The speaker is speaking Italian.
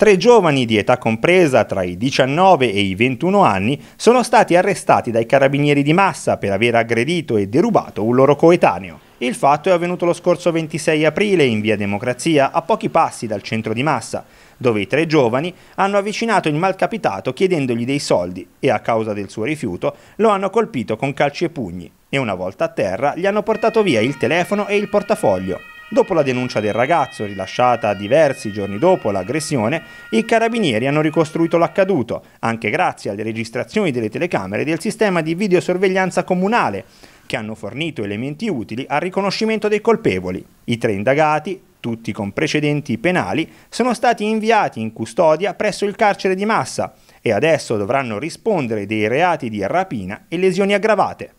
Tre giovani di età compresa tra i 19 e i 21 anni sono stati arrestati dai carabinieri di Massa per aver aggredito e derubato un loro coetaneo. Il fatto è avvenuto lo scorso 26 aprile in via Democrazia, a pochi passi dal centro di Massa, dove i tre giovani hanno avvicinato il malcapitato chiedendogli dei soldi e, a causa del suo rifiuto, lo hanno colpito con calci e pugni e una volta a terra gli hanno portato via il telefono e il portafoglio. Dopo la denuncia del ragazzo, rilasciata diversi giorni dopo l'aggressione, i carabinieri hanno ricostruito l'accaduto, anche grazie alle registrazioni delle telecamere del sistema di videosorveglianza comunale, che hanno fornito elementi utili al riconoscimento dei colpevoli. I tre indagati, tutti con precedenti penali, sono stati inviati in custodia presso il carcere di Massa e adesso dovranno rispondere dei reati di rapina e lesioni aggravate.